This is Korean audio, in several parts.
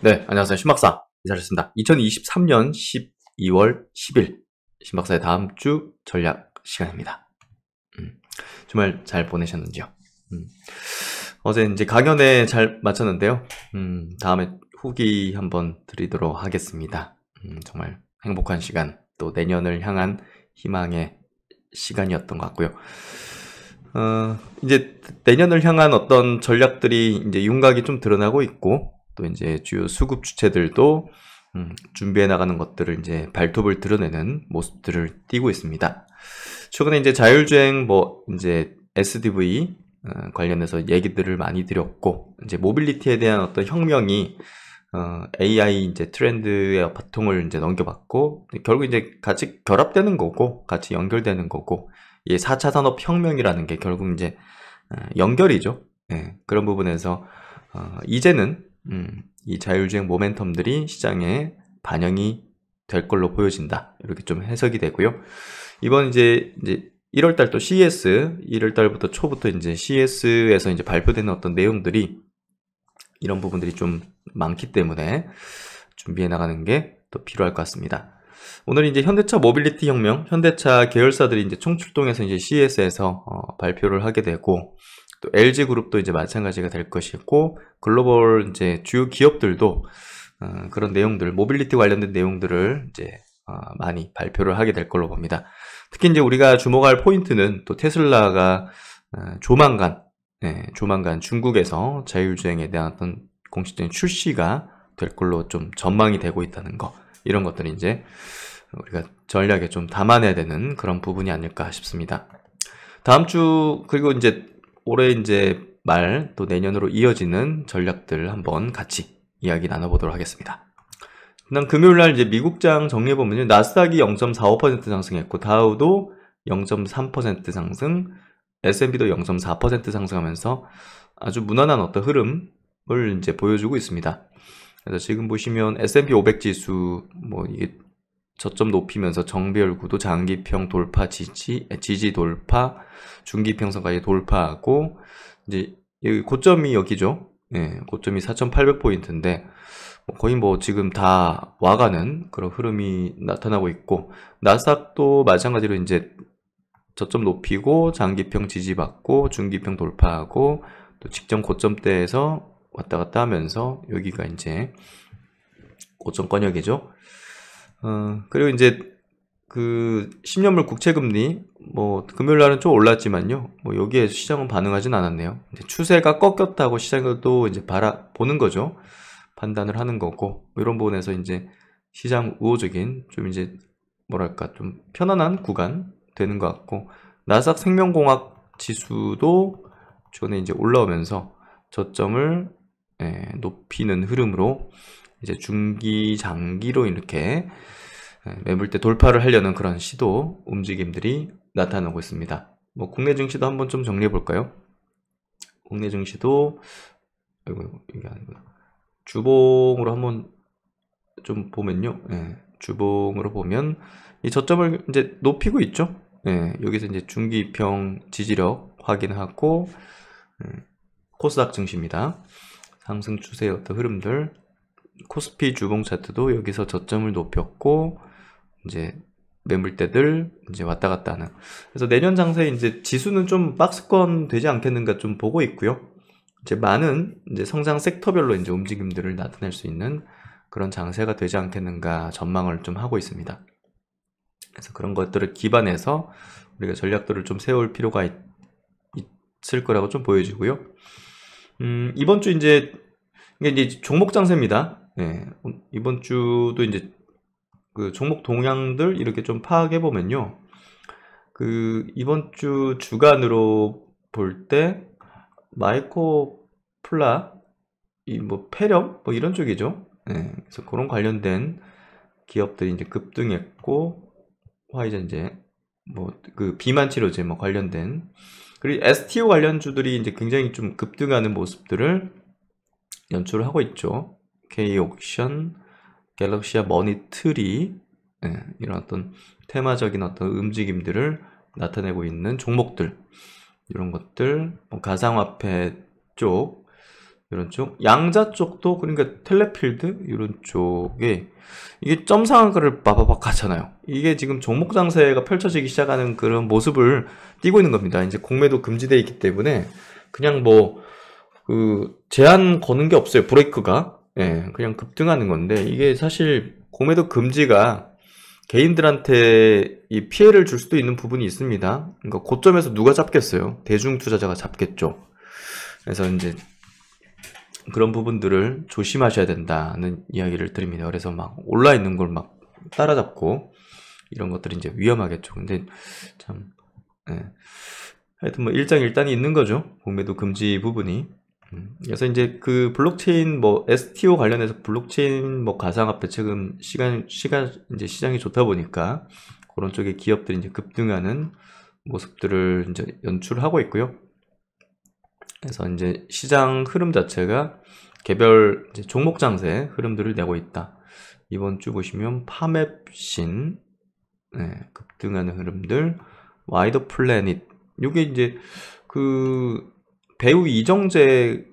네, 안녕하세요. 신박사 이사였습니다. 2023년 12월 10일 신박사의 다음 주 전략 시간입니다. 음, 주말 잘 보내셨는지요? 음, 어제 이제 강연에 잘 마쳤는데요. 음, 다음에 후기 한번 드리도록 하겠습니다. 음, 정말 행복한 시간, 또 내년을 향한 희망의 시간이었던 것 같고요. 어, 이제 내년을 향한 어떤 전략들이 이제 윤곽이 좀 드러나고 있고, 또 이제 주요 수급 주체들도 음, 준비해 나가는 것들을 이제 발톱을 드러내는 모습들을 띄고 있습니다. 최근에 이제 자율주행 뭐 이제 SDV 어, 관련해서 얘기들을 많이 드렸고 이제 모빌리티에 대한 어떤 혁명이 어, AI 이제 트렌드의 바통을 이제 넘겨받고 결국 이제 같이 결합되는 거고 같이 연결되는 거고 이 4차 산업 혁명이라는 게 결국 이제 어, 연결이죠. 예, 그런 부분에서 어, 이제는 음, 이 자율주행 모멘텀들이 시장에 반영이 될 걸로 보여진다. 이렇게 좀 해석이 되고요. 이번 이제 이제 1월 달 또 CES, 1월 달부터 초부터 이제 CES에서 이제 발표되는 어떤 내용들이 이런 부분들이 좀 많기 때문에 준비해 나가는 게 또 필요할 것 같습니다. 오늘 이제 현대차 모빌리티 혁명, 현대차 계열사들이 이제 총출동해서 이제 CES에서 어, 발표를 하게 되고 또 LG 그룹도 이제 마찬가지가 될 것이고 글로벌 이제 주요 기업들도 어, 그런 내용들, 모빌리티 관련된 내용들을 이제 어, 많이 발표를 하게 될 걸로 봅니다. 특히 이제 우리가 주목할 포인트는 또 테슬라가 어, 조만간, 네, 조만간 중국에서 자율주행에 대한 어떤 공식적인 출시가 될 걸로 좀 전망이 되고 있다는 거, 이런 것들이 이제 우리가 전략에 좀 담아내야 되는 그런 부분이 아닐까 싶습니다. 다음 주, 그리고 이제 올해 이제 말 또 내년으로 이어지는 전략들 한번 같이 이야기 나눠보도록 하겠습니다. 난 금요일 날 이제 미국장 정리해 보면요. 나스닥이 0.45% 상승했고 다우도 0.3% 상승, S&P도 0.4% 상승하면서 아주 무난한 어떤 흐름을 이제 보여주고 있습니다. 그래서 지금 보시면 S&P 500 지수 뭐 이게 저점 높이면서 정비열구도 장기평 돌파 지지, 지지 돌파, 중기평선까지 돌파하고, 이제 여기 고점이 여기죠. 예, 고점이 4,800포인트인데, 뭐 거의 뭐 지금 다 와가는 그런 흐름이 나타나고 있고, 나삭도 마찬가지로 이제 저점 높이고, 장기평 지지받고, 중기평 돌파하고, 또 직전 고점대에서 왔다 갔다 하면서 여기가 이제 고점 권역이죠. 어, 그리고 이제 그 10년물 국채금리 뭐 금요일 날은 좀 올랐지만요. 뭐 여기에 시장은 반응하진 않았네요. 추세가 꺾였다고 시장도 이제 바라 보는 거죠. 판단을 하는 거고 뭐 이런 부분에서 이제 시장 우호적인 좀 이제 뭐랄까 좀 편안한 구간 되는 것 같고 나삭 생명공학 지수도 전에 이제 올라오면서 저점을 예, 높이는 흐름으로 이제 중기 장기로 이렇게 예, 매물대 돌파를 하려는 그런 시도 움직임들이 나타나고 있습니다. 뭐 국내 증시도 한번 좀 정리해 볼까요? 국내 증시도 아이고 이게 아니구나. 주봉으로 한번 좀 보면요. 예, 주봉으로 보면 이 저점을 이제 높이고 있죠. 예, 여기서 이제 중기평 지지력 확인하고 예, 코스닥 증시입니다. 상승 추세의 어떤 흐름들 코스피 주봉 차트도 여기서 저점을 높였고 이제 매물대들 이제 왔다 갔다 하는 그래서 내년 장세 이제 지수는 좀 박스권 되지 않겠는가 좀 보고 있고요. 이제 많은 이제 성장 섹터별로 이제 움직임들을 나타낼 수 있는 그런 장세가 되지 않겠는가 전망을 좀 하고 있습니다. 그래서 그런 것들을 기반해서 우리가 전략들을 좀 세울 필요가 있, 을 거라고 좀 보여지고요. 음, 이번 주 이제 이게 이제 종목 장세입니다. 예, 이번 주도 이제 그 종목 동향들 이렇게 좀 파악해 보면요. 그 이번 주 주간으로 볼 때 마이코 플라 이 뭐 폐렴 뭐 이런 쪽이죠. 예, 그래서 그런 관련된 기업들이 이제 급등했고 화이자인제 뭐 그 비만 치료제 뭐 관련된 그리고 STO 관련 주들이 이제 굉장히 좀 급등하는 모습들을 연출을 하고 있죠. K-옥션, 갤럭시아 머니트리 네, 이런 어떤 테마적인 어떤 움직임들을 나타내고 있는 종목들 이런 것들 뭐 가상화폐 쪽 이런 쪽 양자 쪽도 그러니까 텔레필드 이런 쪽에 이게 점 상한가를 빠바박 하잖아요 이게 지금 종목 장세가 펼쳐지기 시작하는 그런 모습을 띄고 있는 겁니다 이제 공매도 금지되어 있기 때문에 그냥 뭐 그 제한 거는 게 없어요 브레이크가 예, 그냥 급등하는 건데 이게 사실 공매도 금지가 개인들한테 이 피해를 줄 수도 있는 부분이 있습니다. 그러니까 고점에서 누가 잡겠어요? 대중 투자자가 잡겠죠. 그래서 이제 그런 부분들을 조심하셔야 된다는 이야기를 드립니다. 그래서 막 올라 있는 걸 막 따라잡고 이런 것들이 이제 위험하겠죠. 근데 참 예. 하여튼 뭐 일장일단이 있는 거죠. 공매도 금지 부분이. 음, 그래서 이제 그 블록체인 뭐 STO 관련해서 블록체인 뭐 가상화폐 최근 시간 시간 이제 시장이 좋다 보니까 그런 쪽의 기업들이 이제 급등하는 모습들을 이제 연출하고 있고요. 그래서 이제 시장 흐름 자체가 개별 종목 장세 흐름들을 내고 있다. 이번 주 보시면 파맵신 네, 급등하는 흐름들 와이더 플래닛 이게 이제 그 배우 이정재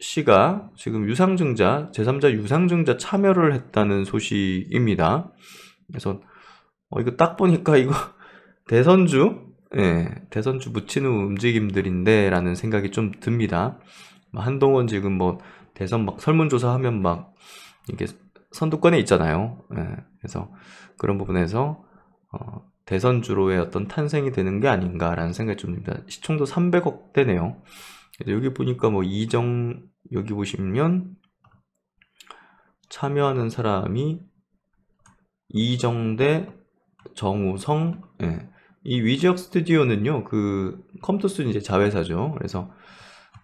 씨가 지금 유상증자, 제3자 유상증자 참여를 했다는 소식입니다. 그래서 어, 이거 딱 보니까 이거 대선주, 예, 대선주 묻힌 후 움직임들인데라는 생각이 좀 듭니다. 뭐 한동원 지금 뭐 대선 막 설문조사 하면 막 이게 선두권에 있잖아요. 예, 그래서 그런 부분에서 어, 대선주로의 어떤 탄생이 되는 게 아닌가라는 생각이 좀 듭니다. 시총도 300억 되네요 그래서 여기 보니까 뭐 이정 여기 보시면 참여하는 사람이 이정대 정우성 예. 이 위지역 스튜디오는요 그 컴투스 이제 자회사죠 그래서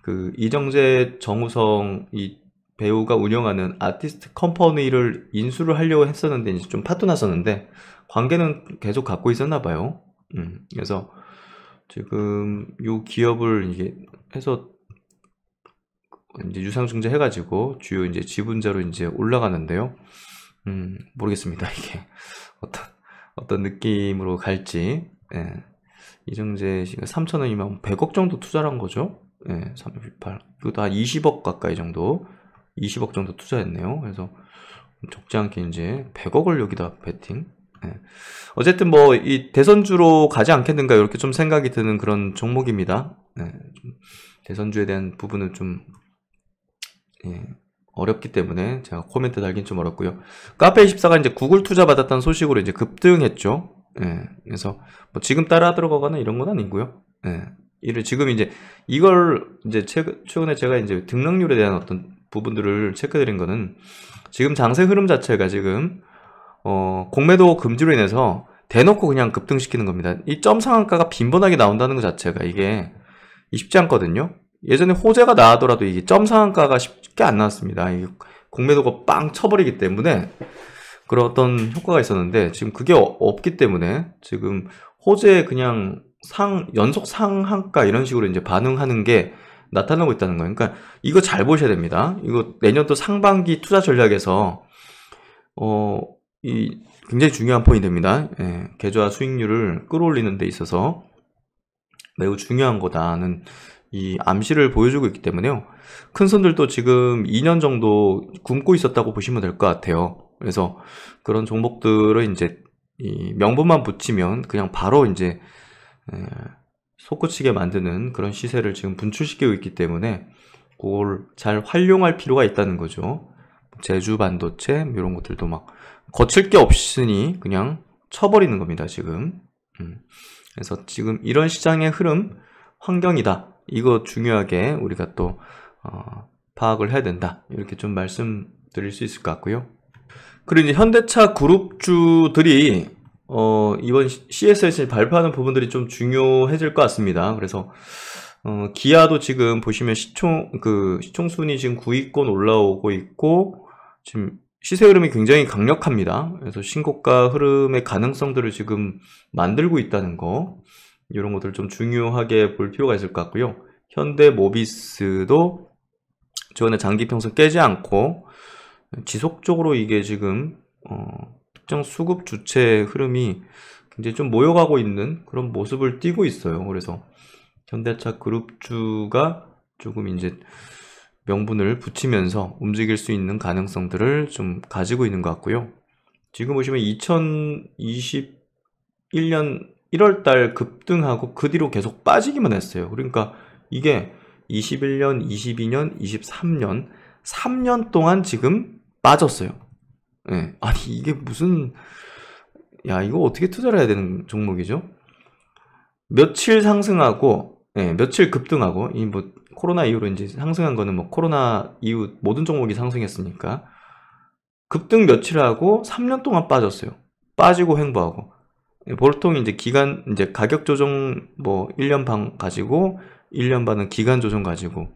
그 이정재 정우성 이 배우가 운영하는 아티스트 컴퍼니를 인수를 하려고 했었는데 이제 좀 파토 났었는데 관계는 계속 갖고 있었나 봐요 음, 그래서 지금 요 기업을 이게 해서 이제 유상증자 해가지고 주요 이제 지분자로 이제 올라가는데요. 음, 모르겠습니다. 이게 어떤 어떤 느낌으로 갈지. 예. 이정재 씨가 3천원이면 100억 정도 투자를 한 거죠. 예, 368. 이거도한 20억 가까이 정도, 20억 정도 투자했네요. 그래서 적지 않게 이제 100억을 여기다 베팅. 예. 어쨌든 뭐 이 대선주로 가지 않겠는가 이렇게 좀 생각이 드는 그런 종목입니다. 예, 대선주에 대한 부분은 좀 예, 어렵기 때문에 제가 코멘트 달긴 좀 어렵고요. 카페24가 이제 구글 투자 받았다는 소식으로 이제 급등했죠. 그래서 뭐 지금 따라 들어가거나 이런 건 아니고요. 이를 지금 이제 이걸 이제 최근, 최근에 제가 이제 등락률에 대한 어떤 부분들을 체크드린 거는 지금 장세 흐름 자체가 지금 어, 공매도 금지로 인해서 대놓고 그냥 급등시키는 겁니다. 이점 상한가가 빈번하게 나온다는 것 자체가 이게 쉽지 않거든요. 예전에 호재가 나더라도 이게 점 상한가가 쉽게 안 나왔습니다. 공매도가 빵 쳐버리기 때문에 그런 어떤 효과가 있었는데 지금 그게 어, 없기 때문에 지금 호재 그냥 상 연속 상한가 이런 식으로 이제 반응하는 게 나타나고 있다는 거예요. 그러니까 이거 잘 보셔야 됩니다. 이거 내년도 상반기 투자 전략에서 어이 굉장히 중요한 포인트입니다. 예, 계좌 수익률을 끌어올리는 데 있어서 매우 중요한 거다는 이 암시를 보여주고 있기 때문에요. 큰 손들도 지금 2년 정도 굶고 있었다고 보시면 될 것 같아요. 그래서 그런 종목들을 이제 이 명분만 붙이면 그냥 바로 이제 예, 솟구치게 만드는 그런 시세를 지금 분출시키고 있기 때문에 그걸 잘 활용할 필요가 있다는 거죠. 제주 반도체 이런 것들도 막 거칠 게 없으니 그냥 쳐버리는 겁니다. 지금. 음. 그래서 지금 이런 시장의 흐름, 환경이다. 이거 중요하게 우리가 또 어, 파악을 해야 된다. 이렇게 좀 말씀드릴 수 있을 것 같고요. 그리고 이제 현대차 그룹주들이 어, 이번 CSS에 발표하는 부분들이 좀 중요해질 것 같습니다. 그래서 어, 기아도 지금 보시면 시총 그 시총 순위 지금 9위권 올라오고 있고 지금 시세 흐름이 굉장히 강력합니다. 그래서 신고가 흐름의 가능성들을 지금 만들고 있다는 거 이런 것들 좀 중요하게 볼 필요가 있을 것 같고요. 현대 모비스도 전에 장기평선 깨지 않고 지속적으로 이게 지금 어, 특정 수급 주체 흐름이 굉장히 좀 모여가고 있는 그런 모습을 띄고 있어요. 그래서 현대차 그룹주가 조금 이제 명분을 붙이면서 움직일 수 있는 가능성들을 좀 가지고 있는 것 같고요. 지금 보시면 2021년 1월 달 급등하고 그 뒤로 계속 빠지기만 했어요. 그러니까 이게 21년, 22년, 23년 3년 동안 지금 빠졌어요. 네. 아니 이게 무슨 야 이거 어떻게 투자를 해야 되는 종목이죠? 며칠 상승하고 네, 며칠 급등하고 이뭐 코로나 이후로 이제 상승한 거는 뭐 코로나 이후 모든 종목이 상승했으니까 급등 며칠 하고 3년 동안 빠졌어요. 빠지고 횡보하고 보통 이제 기간 이제 가격 조정 뭐 1년 반 가지고 1년 반은 기간 조정 가지고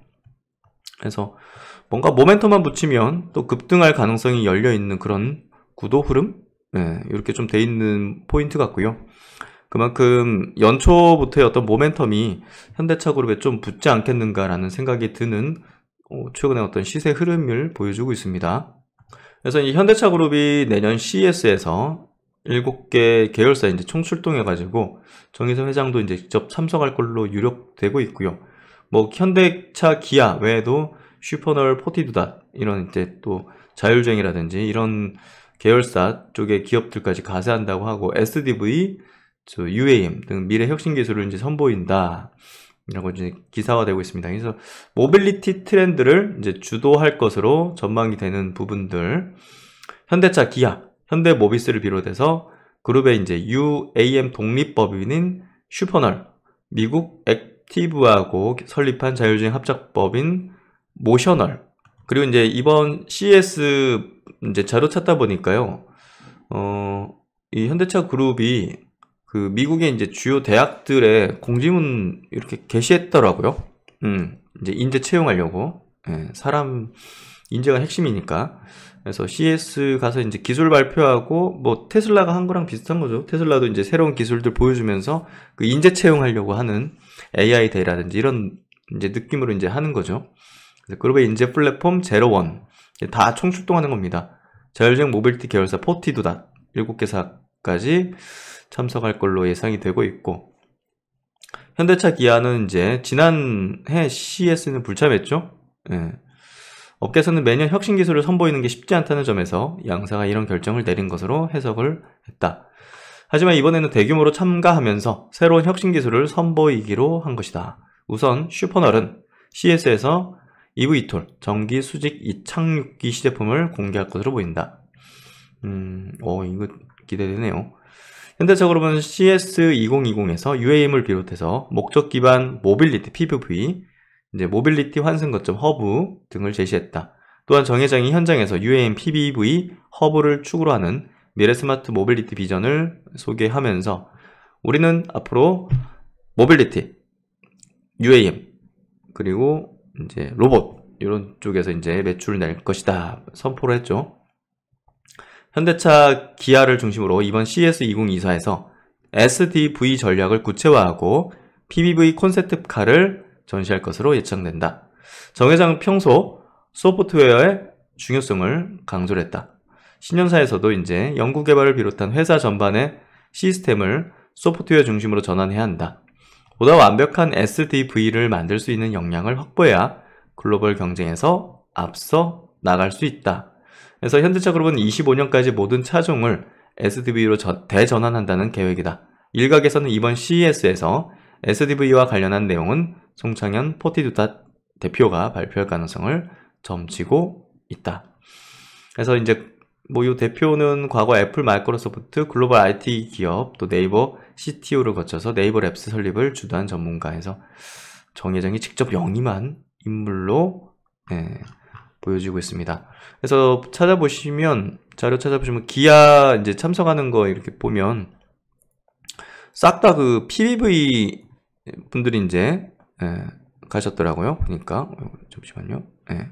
그래서 뭔가 모멘텀만 붙이면 또 급등할 가능성이 열려 있는 그런 구도 흐름 네, 이렇게 좀 돼 있는 포인트 같고요. 그만큼 연초부터의 어떤 모멘텀이 현대차 그룹에 좀 붙지 않겠는가라는 생각이 드는 어, 최근의 어떤 시세 흐름을 보여주고 있습니다. 그래서 이 현대차 그룹이 내년 CES에서 7개 계열사 이제 총출동해 가지고 정의선 회장도 이제 직접 참석할 걸로 유력되고 있고요. 뭐 현대차 기아 외에도 슈퍼널 포티두다 이런 이제 또 자율주행이라든지 이런 계열사 쪽의 기업들까지 가세한다고 하고 SDV UAM 등 미래 혁신 기술을 이제 선보인다. 라고 이제 기사화되고 있습니다. 그래서 모빌리티 트렌드를 이제 주도할 것으로 전망이 되는 부분들, 현대차 기아, 현대 모비스를 비롯해서 그룹의 이제 UAM 독립법인인 슈퍼널, 미국 액티브하고 설립한 자율주행 합작법인 모셔널, 그리고 이제 이번 CS 이제 자료 찾다 보니까요, 어, 이 현대차 그룹이 그 미국의 이제 주요 대학들의 공지문 이렇게 게시했더라고요. 음, 이제 인재 채용하려고 예, 사람 인재가 핵심이니까 그래서 CS 가서 이제 기술 발표하고 뭐 테슬라가 한 거랑 비슷한 거죠. 테슬라도 이제 새로운 기술들 보여주면서 그 인재 채용하려고 하는 AI 대이라든지 이런 이제 느낌으로 이제 하는 거죠. 그룹의 인재 플랫폼 제로원 다 총출동하는 겁니다. 자율주행 모빌티 계열사 포티두닷 7개 사까지 참석할 걸로 예상이 되고 있고 현대차 기아는 이제 지난해 CES는 불참했죠. 예. 업계에서는 매년 혁신 기술을 선보이는 게 쉽지 않다는 점에서 양사가 이런 결정을 내린 것으로 해석을 했다. 하지만 이번에는 대규모로 참가하면서 새로운 혁신 기술을 선보이기로 한 것이다. 우선 슈퍼널은 CS에서 EV톨 전기 수직 이착륙기 시제품을 공개할 것으로 보인다. 음, 어 이거 기대되네요. 현대차그룹은 CS2020에서 UAM을 비롯해서 목적 기반 모빌리티 PVP, 이제 모빌리티 환승 거점 허브 등을 제시했다. 또한 정 회장이 현장에서 UAM PBV 허브를 축으로 하는 미래 스마트 모빌리티 비전을 소개하면서 우리는 앞으로 모빌리티, UAM, 그리고 이제 로봇 이런 쪽에서 이제 매출을 낼 것이다 선포를 했죠. 현대차 기아를 중심으로 이번 CS2024에서 SDV 전략을 구체화하고 PBV 콘셉트카를 전시할 것으로 예측된다정 회장은 평소 소프트웨어의 중요성을 강조 했다. 신년사에서도 이제 연구 개발을 비롯한 회사 전반의 시스템을 소프트웨어 중심으로 전환해야 한다. 보다 완벽한 SDV를 만들 수 있는 역량을 확보해야 글로벌 경쟁에서 앞서 나갈 수 있다. 그래서 현대차그룹은 25년까지 모든 차종을 SDV로 대전환한다는 계획이다. 일각에서는 이번 CES에서 SDV와 관련한 내용은 송창현 포티두타 대표가 발표할 가능성을 점치고 있다. 그래서 이제 뭐이 대표는 과거 애플, 마이크로소프트, 글로벌 IT 기업, 또 네이버 CTO를 거쳐서 네이버 랩스 설립을 주도한 전문가에서 정 회장이 직접 영임한 인물로 예, 보여지고 있습니다. 그래서 찾아보시면 자료 찾아보시면 기아 이제 참석하는 거 이렇게 보면 싹 다 그 PBV 분들이 이제 예, 가셨더라고요. 보니까 그러니까, 어, 잠시만요. 예.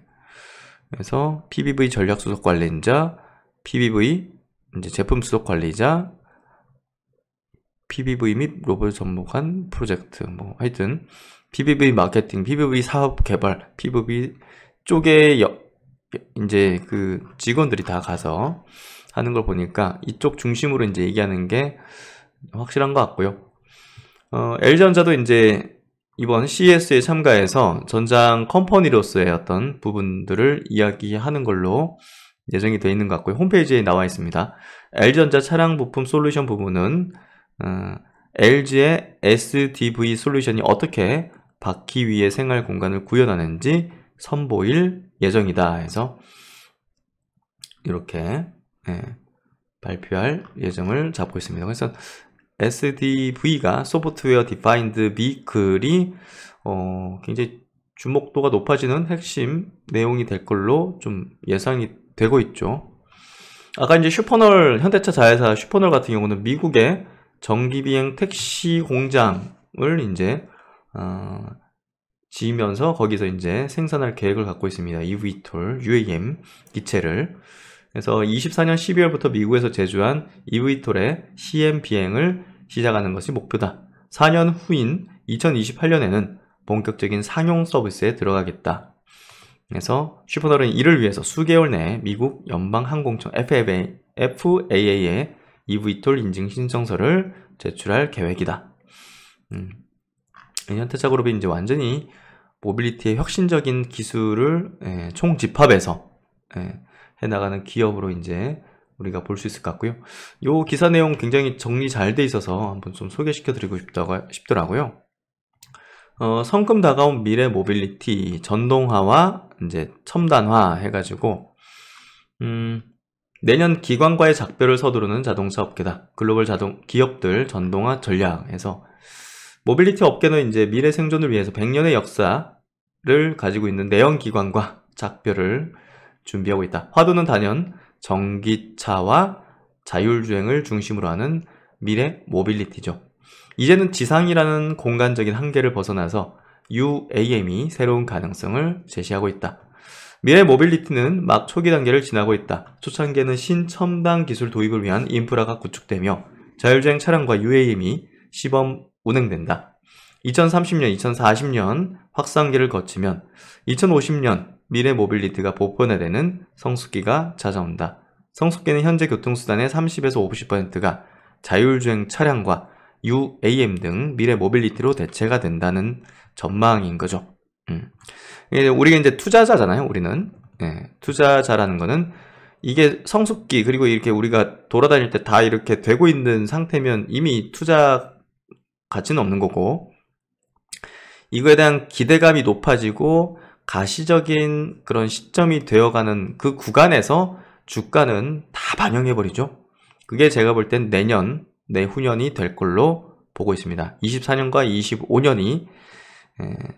그래서 PBV 전략 수석 관리자, PBV 이제 제품 수석 관리자, PBV 및 로봇 접목한 프로젝트 뭐 하여튼 PBV 마케팅, PBV 사업 개발, PBV 이쪽에 여, 이제 그 직원들이 다 가서 하는 걸 보니까 이쪽 중심으로 이제 얘기하는 게 확실한 것 같고요. 어, l 전자도 이제 이번 CES에 참가해서 전장 컴퍼니로서의 어떤 부분들을 이야기하는 걸로 예정이 되어 있는 것 같고요. 홈페이지에 나와 있습니다. l 전자 차량 부품 솔루션 부분은 어, LG의 SDV 솔루션이 어떻게 바퀴 위의 생활 공간을 구현하는지 선보일 예정이다 해서 이렇게 예, 발표할 예정을 잡고 있습니다. 그래서 SDV가 소프트웨어 디파인드 비클이 어, 굉장히 주목도가 높아지는 핵심 내용이 될 걸로 좀 예상이 되고 있죠. 아까 이제 슈퍼널 현대차 자회사 슈퍼널 같은 경우는 미국의 전기비행 택시 공장을 이제 어, 지면서 으 거기서 이제 생산할 계획을 갖고 있습니다. EV톨, UAM 기체를. 그래서 24년 12월부터 미국에서 제주한 EV톨의 CM 비행을 시작하는 것이 목표다. 4년 후인 2028년에는 본격적인 상용 서비스에 들어가겠다. 그래서 슈퍼널은 이를 위해서 수개월 내에 미국 연방항공청 FAA, FAA에 EV톨 인증 신청서를 제출할 계획이다. 음. 현대차 그룹이 이제 완전히 모빌리티의 혁신적인 기술을 예, 총집합해서 예, 해나가는 기업으로 이제 우리가 볼 수 있을 것 같고요. 요 기사 내용 굉장히 정리 잘 돼 있어서 한번 좀 소개시켜 드리고 싶다고 싶더라고요. 어, 성금 다가온 미래 모빌리티 전동화와 이제 첨단화 해가지고 음, 내년 기관과의 작별을 서두르는 자동차 업계다. 글로벌 자동 기업들 전동화 전략에서 모빌리티 업계는 이제 미래 생존을 위해서 100년의 역사를 가지고 있는 내연기관과 작별을 준비하고 있다. 화두는 단연 전기차와 자율주행을 중심으로 하는 미래 모빌리티죠. 이제는 지상이라는 공간적인 한계를 벗어나서 UAM이 새로운 가능성을 제시하고 있다. 미래 모빌리티는 막 초기 단계를 지나고 있다. 초창기에는 신첨단 기술 도입을 위한 인프라가 구축되며 자율주행 차량과 UAM이 시범 운행된다. 2030년, 2040년 확산기를 거치면 2050년 미래 모빌리티가 보편화되는 성숙기가 찾아온다. 성숙기는 현재 교통수단의 30에서 50%가 자율주행 차량과 UAM 등 미래 모빌리티로 대체가 된다는 전망인 거죠. 음. 우리가 이제 투자자잖아요, 우리는. 예, 투자자라는 거는 이게 성숙기, 그리고 이렇게 우리가 돌아다닐 때 다 이렇게 되고 있는 상태면 이미 투자 가치는 없는 거고 이거에 대한 기대감이 높아지고 가시적인 그런 시점이 되어가는 그 구간에서 주가는 다 반영해버리죠. 그게 제가 볼 땐 내년, 내후년이 될 걸로 보고 있습니다. 24년과 25년이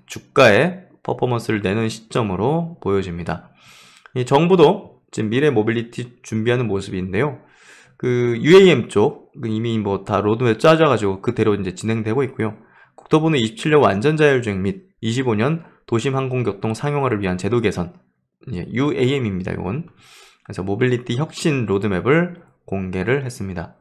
주가의 퍼포먼스를 내는 시점으로 보여집니다. 정부도 지금 미래 모빌리티 준비하는 모습인데요. 그 UAM 쪽 그 이미 뭐 다 로드맵 짜져가지고 그대로 이제 진행되고 있고요. 국토부는 27년 완전 자율주행 및 25년 도심 항공교통 상용화를 위한 제도 개선 예, UAM입니다. 이건 그래서 모빌리티 혁신 로드맵을 공개를 했습니다.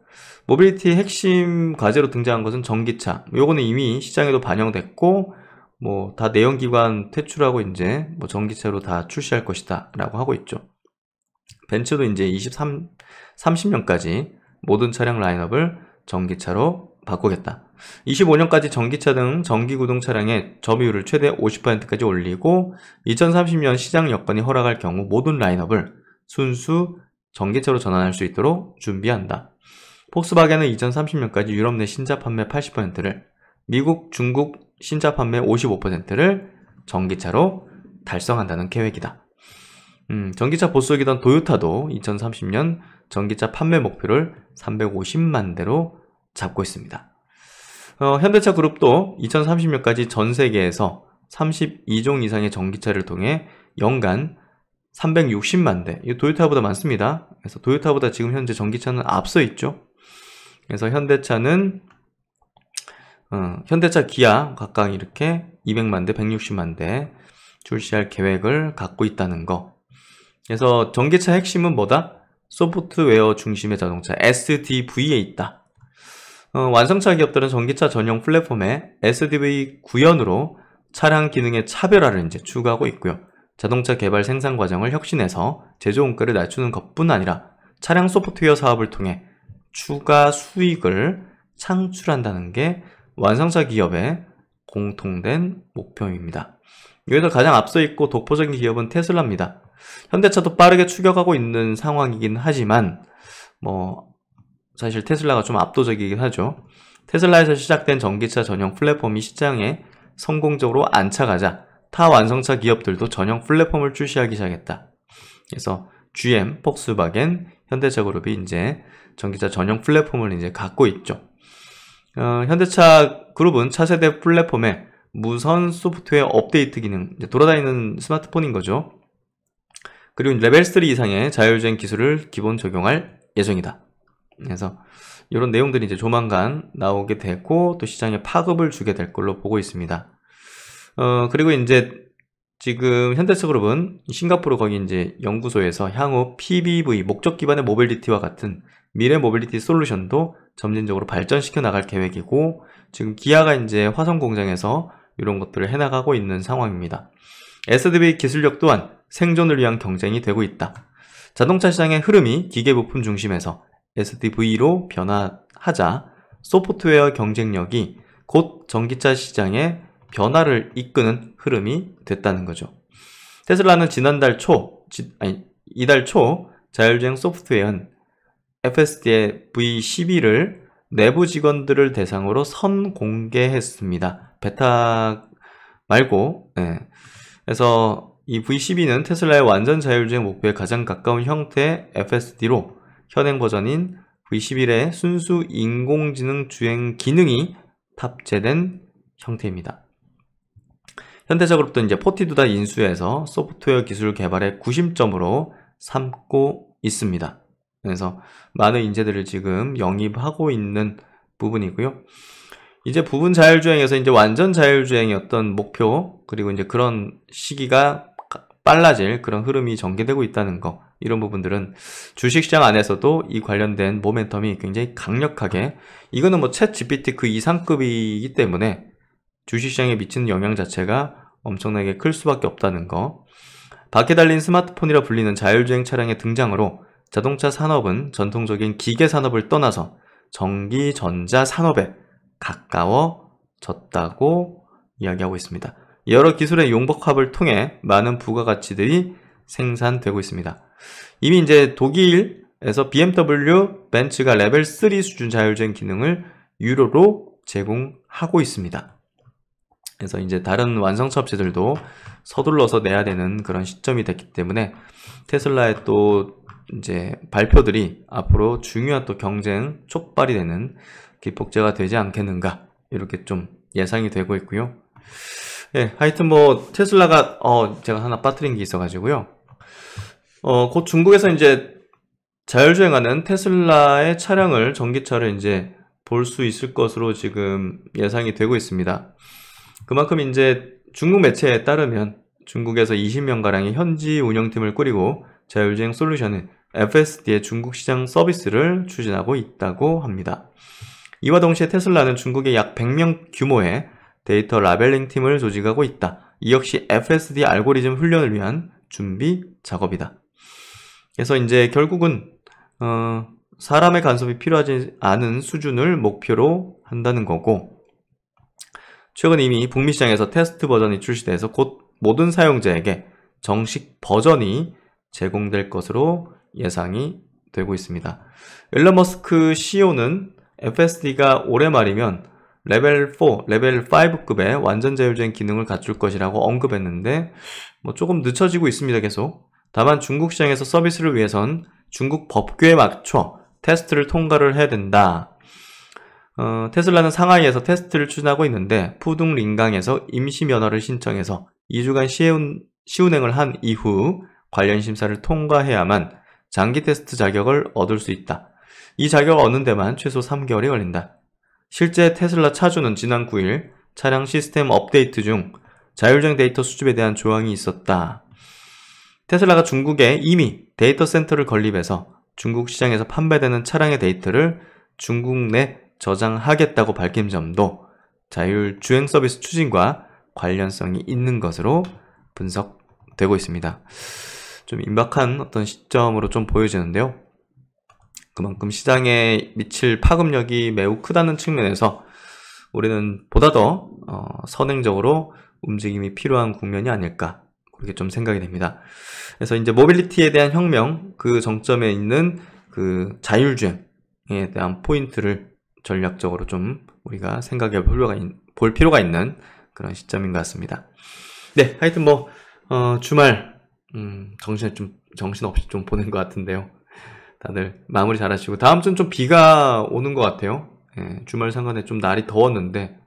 모빌리티 핵심 과제로 등장한 것은 전기차. 요거는 이미 시장에도 반영됐고 뭐 다 내연기관 퇴출하고 이제 뭐 전기차로 다 출시할 것이다라고 하고 있죠. 벤츠도 이제 23, 30년까지 모든 차량 라인업을 전기차로 바꾸겠다. 25년까지 전기차 등 전기구동 차량의 점유율을 최대 50%까지 올리고 2030년 시장 여건이 허락할 경우 모든 라인업을 순수 전기차로 전환할 수 있도록 준비한다. 폭스바겐은 2030년까지 유럽 내 신차 판매 80%를 미국, 중국 신차 판매 55%를 전기차로 달성한다는 계획이다. 음, 전기차 보수이던 도요타도 2030년 전기차 판매 목표를 350만 대로 잡고 있습니다. 어, 현대차 그룹도 2030년까지 전 세계에서 32종 이상의 전기차를 통해 연간 360만 대. 이 도요타보다 많습니다. 그래서 도요타보다 지금 현재 전기차는 앞서 있죠. 그래서 현대차는 어, 현대차 기아 각각 이렇게 200만 대, 160만 대 출시할 계획을 갖고 있다는 거. 그래서 전기차 핵심은 뭐다? 소프트웨어 중심의 자동차 SDV에 있다. 어, 완성차 기업들은 전기차 전용 플랫폼에 SDV 구현으로 차량 기능의 차별화를 이제 추구하고 있고요. 자동차 개발 생산 과정을 혁신해서 제조 원가를 낮추는 것뿐 아니라 차량 소프트웨어 사업을 통해 추가 수익을 창출한다는 게 완성차 기업의 공통된 목표입니다. 여기서 가장 앞서 있고 독보적인 기업은 테슬라입니다. 현대차도 빠르게 추격하고 있는 상황이긴 하지만 뭐 사실 테슬라가 좀 압도적이긴 하죠. 테슬라에서 시작된 전기차 전용 플랫폼이 시장에 성공적으로 안착하자 타 완성차 기업들도 전용 플랫폼을 출시하기 시작했다. 그래서 GM, 폭스바겐, 현대차그룹이 이제 전기차 전용 플랫폼을 이제 갖고 있죠. 어, 현대차 그룹은 차세대 플랫폼에 무선 소프트웨어 업데이트 기능, 돌아다니는 스마트폰인 거죠. 그리고 레벨 3 이상의 자율주행 기술을 기본 적용할 예정이다. 그래서 이런 내용들이 이제 조만간 나오게 되고 또 시장에 파급을 주게 될 걸로 보고 있습니다. 어, 그리고 이제 지금 현대차그룹은 싱가포르 거기 이제 연구소에서 향후 PBV 목적 기반의 모빌리티와 같은 미래 모빌리티 솔루션도 점진적으로 발전시켜 나갈 계획이고 지금 기아가 이제 화성 공장에서 이런 것들을 해나가고 있는 상황입니다. SDV 기술력 또한 생존을 위한 경쟁이 되고 있다. 자동차 시장의 흐름이 기계 부품 중심에서 SDV로 변화하자 소프트웨어 경쟁력이 곧 전기차 시장의 변화를 이끄는 흐름이 됐다는 거죠. 테슬라는 지난달 초, 지, 아니, 이달 초 자율주행 소프트웨어인 FSD의 V12를 내부 직원들을 대상으로 선공개했습니다. 베타 말고, 예. 그래서 이 V12는 테슬라의 완전 자율주행 목표에 가장 가까운 형태의 FSD로 현행 버전인 V11의 순수 인공지능 주행 기능이 탑재된 형태입니다. 현대자그룹도 이제 포티두다 인수해서 소프트웨어 기술 개발의 구심점으로 삼고 있습니다. 그래서 많은 인재들을 지금 영입하고 있는 부분이고요. 이제 부분 자율주행에서 이제 완전 자율주행이었던 목표 그리고 이제 그런 시기가 빨라질 그런 흐름이 전개되고 있다는 거 이런 부분들은 주식시장 안에서도 이 관련된 모멘텀이 굉장히 강력하게 이거는 뭐챗 GPT 그 이상급이기 때문에 주식시장에 미치는 영향 자체가 엄청나게 클 수밖에 없다는 거 밖에 달린 스마트폰이라 불리는 자율주행 차량의 등장으로 자동차 산업은 전통적인 기계 산업을 떠나서 전기 전자 산업에 가까워졌다고 이야기하고 있습니다. 여러 기술의 용복합을 통해 많은 부가가치들이 생산되고 있습니다. 이미 이제 독일에서 BMW 벤츠가 레벨 3 수준 자율주행 기능을 유료로 제공하고 있습니다. 그래서 이제 다른 완성차 업체들도 서둘러서 내야 되는 그런 시점이 됐기 때문에 테슬라의 또 이제 발표들이 앞으로 중요한 또 경쟁 촉발이 되는 기폭제가 되지 않겠는가 이렇게 좀 예상이 되고 있고요. 예, 하여튼 뭐 테슬라가 어 제가 하나 빠뜨린 게 있어가지고요. 어 곧 중국에서 이제 자율주행하는 테슬라의 차량을 전기차를 이제 볼 수 있을 것으로 지금 예상이 되고 있습니다. 그만큼 이제 중국 매체에 따르면 중국에서 20명 가량의 현지 운영팀을 꾸리고 자율주행 솔루션인 FSD의 중국 시장 서비스를 추진하고 있다고 합니다. 이와 동시에 테슬라는 중국의 약 100명 규모의 데이터 라벨링 팀을 조직하고 있다. 이 역시 FSD 알고리즘 훈련을 위한 준비 작업이다. 그래서 이제 결국은 어, 사람의 간섭이 필요하지 않은 수준을 목표로 한다는 거고 최근 이미 북미 시장에서 테스트 버전이 출시돼서 곧 모든 사용자에게 정식 버전이 제공될 것으로 예상이 되고 있습니다. 일론 머스크 CEO는 FSD가 올해 말이면 레벨 4, 레벨 5급의 완전 자율주행 기능을 갖출 것이라고 언급했는데 뭐 조금 늦춰지고 있습니다 계속 다만 중국 시장에서 서비스를 위해선 중국 법규에 맞춰 테스트를 통과를 해야 된다 어, 테슬라는 상하이에서 테스트를 추진하고 있는데 푸둥 린강에서 임시 면허를 신청해서 2주간 시운, 시운행을 한 이후 관련 심사를 통과해야만 장기 테스트 자격을 얻을 수 있다. 이 자격을 얻는 데만 최소 3개월이 걸린다. 실제 테슬라 차주는 지난 9일 차량 시스템 업데이트 중 자율주행 데이터 수집에 대한 조항이 있었다. 테슬라가 중국에 이미 데이터 센터를 건립해서 중국 시장에서 판매되는 차량의 데이터를 중국 내 저장하겠다고 밝힌 점도 자율 주행 서비스 추진과 관련성이 있는 것으로 분석되고 있습니다. 좀 임박한 어떤 시점으로 좀 보여지는데요. 그만큼 시장에 미칠 파급력이 매우 크다는 측면에서 우리는 보다 더 어, 선행적으로 움직임이 필요한 국면이 아닐까 그렇게 좀 생각이 됩니다. 그래서 이제 모빌리티에 대한 혁명 그 정점에 있는 그 자율주행에 대한 포인트를 전략적으로 좀 우리가 생각해 볼 필요가, 볼 필요가 있는 그런 시점인 것 같습니다. 네, 하여튼 뭐 어, 주말 음, 정신 좀 정신 없이 좀 보낸 것 같은데요. 다들 마무리 잘 하시고 다음 주는 좀 비가 오는 것 같아요. 예, 주말 상간에 좀 날이 더웠는데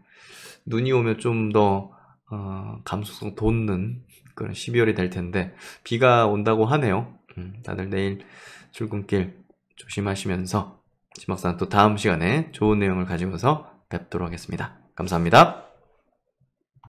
눈이 오면 좀더 어, 감수성 돋는 그런 12월이 될 텐데 비가 온다고 하네요. 음, 다들 내일 출근길 조심하시면서 지막사또 다음 시간에 좋은 내용을 가지고서 뵙도록 하겠습니다. 감사합니다.